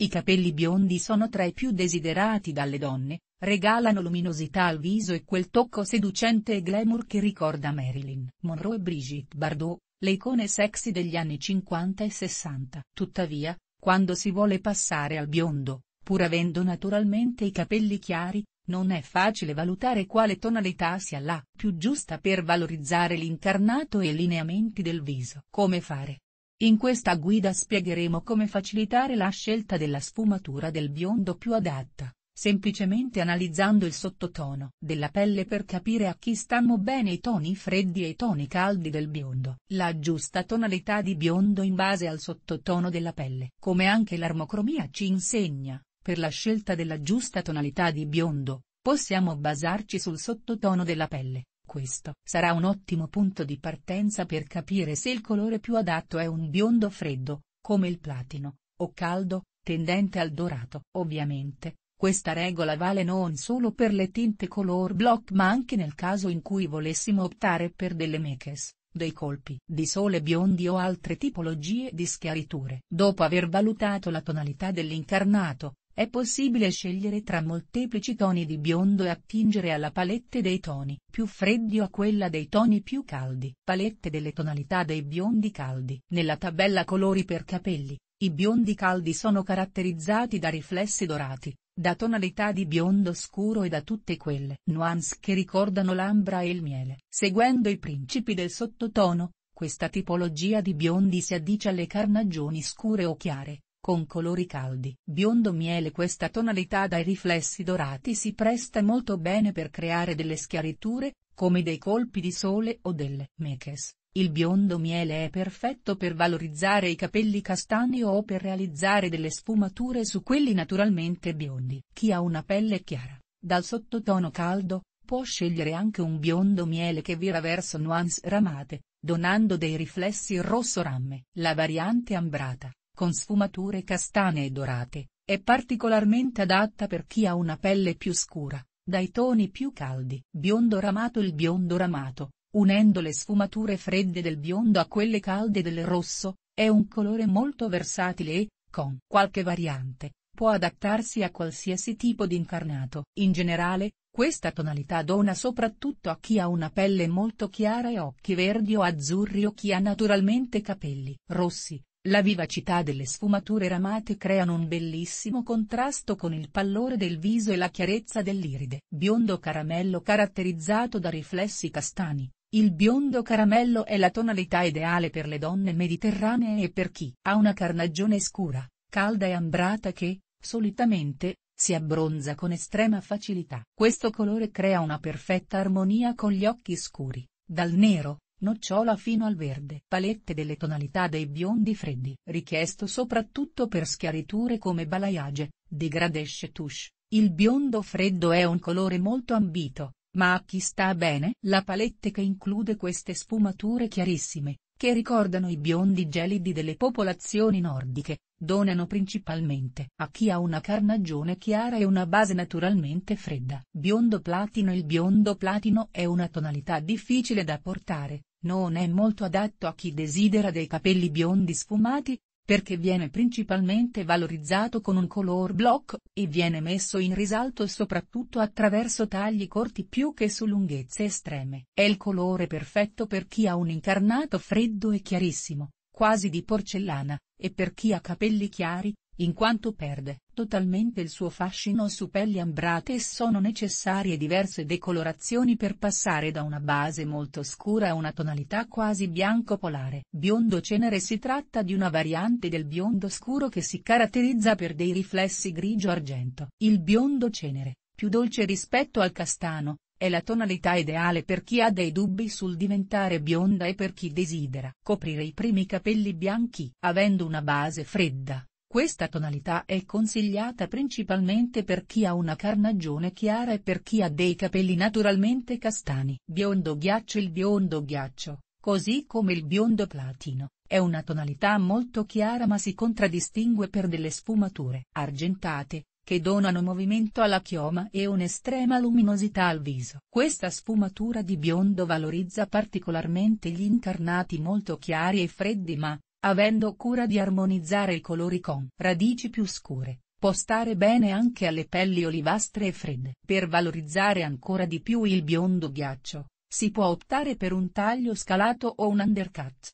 I capelli biondi sono tra i più desiderati dalle donne, regalano luminosità al viso e quel tocco seducente e glamour che ricorda Marilyn Monroe e Brigitte Bardot, le icone sexy degli anni 50 e 60. Tuttavia, quando si vuole passare al biondo, pur avendo naturalmente i capelli chiari, non è facile valutare quale tonalità sia la più giusta per valorizzare l'incarnato e i lineamenti del viso. Come fare? In questa guida spiegheremo come facilitare la scelta della sfumatura del biondo più adatta, semplicemente analizzando il sottotono della pelle per capire a chi stanno bene i toni freddi e i toni caldi del biondo. La giusta tonalità di biondo in base al sottotono della pelle, come anche l'armocromia ci insegna, per la scelta della giusta tonalità di biondo, possiamo basarci sul sottotono della pelle questo sarà un ottimo punto di partenza per capire se il colore più adatto è un biondo freddo, come il platino, o caldo, tendente al dorato. Ovviamente, questa regola vale non solo per le tinte color block ma anche nel caso in cui volessimo optare per delle meches dei colpi di sole biondi o altre tipologie di schiariture. Dopo aver valutato la tonalità dell'incarnato, è possibile scegliere tra molteplici toni di biondo e attingere alla palette dei toni più freddi o a quella dei toni più caldi. Palette delle tonalità dei biondi caldi. Nella tabella colori per capelli, i biondi caldi sono caratterizzati da riflessi dorati, da tonalità di biondo scuro e da tutte quelle nuance che ricordano l'ambra e il miele. Seguendo i principi del sottotono, questa tipologia di biondi si addice alle carnagioni scure o chiare con colori caldi. Biondo miele questa tonalità dai riflessi dorati si presta molto bene per creare delle schiariture, come dei colpi di sole o delle meches. Il biondo miele è perfetto per valorizzare i capelli castani o per realizzare delle sfumature su quelli naturalmente biondi. Chi ha una pelle chiara, dal sottotono caldo, può scegliere anche un biondo miele che vira verso nuance ramate, donando dei riflessi rosso ramme. La variante ambrata, con sfumature castane e dorate, è particolarmente adatta per chi ha una pelle più scura, dai toni più caldi. Biondo ramato Il biondo ramato, unendo le sfumature fredde del biondo a quelle calde del rosso, è un colore molto versatile e, con qualche variante, può adattarsi a qualsiasi tipo di incarnato. In generale, questa tonalità dona soprattutto a chi ha una pelle molto chiara e occhi verdi o azzurri o chi ha naturalmente capelli rossi, la vivacità delle sfumature ramate creano un bellissimo contrasto con il pallore del viso e la chiarezza dell'iride. Biondo caramello caratterizzato da riflessi castani. Il biondo caramello è la tonalità ideale per le donne mediterranee e per chi ha una carnagione scura, calda e ambrata che, solitamente, si abbronza con estrema facilità. Questo colore crea una perfetta armonia con gli occhi scuri, dal nero, nocciola fino al verde. Palette delle tonalità dei biondi freddi, richiesto soprattutto per schiariture come balayage, degradé e touche. Il biondo freddo è un colore molto ambito, ma a chi sta bene la palette che include queste sfumature chiarissime, che ricordano i biondi gelidi delle popolazioni nordiche, donano principalmente a chi ha una carnagione chiara e una base naturalmente fredda. Biondo platino Il biondo platino è una tonalità difficile da portare, non è molto adatto a chi desidera dei capelli biondi sfumati, perché viene principalmente valorizzato con un color block, e viene messo in risalto soprattutto attraverso tagli corti più che su lunghezze estreme. È il colore perfetto per chi ha un incarnato freddo e chiarissimo, quasi di porcellana, e per chi ha capelli chiari, in quanto perde totalmente il suo fascino su pelli ambrate e sono necessarie diverse decolorazioni per passare da una base molto scura a una tonalità quasi bianco polare. Biondo cenere si tratta di una variante del biondo scuro che si caratterizza per dei riflessi grigio-argento. Il biondo cenere, più dolce rispetto al castano, è la tonalità ideale per chi ha dei dubbi sul diventare bionda e per chi desidera coprire i primi capelli bianchi. Avendo una base fredda, questa tonalità è consigliata principalmente per chi ha una carnagione chiara e per chi ha dei capelli naturalmente castani. Biondo ghiaccio Il biondo ghiaccio, così come il biondo platino, è una tonalità molto chiara ma si contraddistingue per delle sfumature argentate, che donano movimento alla chioma e un'estrema luminosità al viso. Questa sfumatura di biondo valorizza particolarmente gli incarnati molto chiari e freddi ma, Avendo cura di armonizzare i colori con radici più scure, può stare bene anche alle pelli olivastre e fredde. Per valorizzare ancora di più il biondo ghiaccio, si può optare per un taglio scalato o un undercut.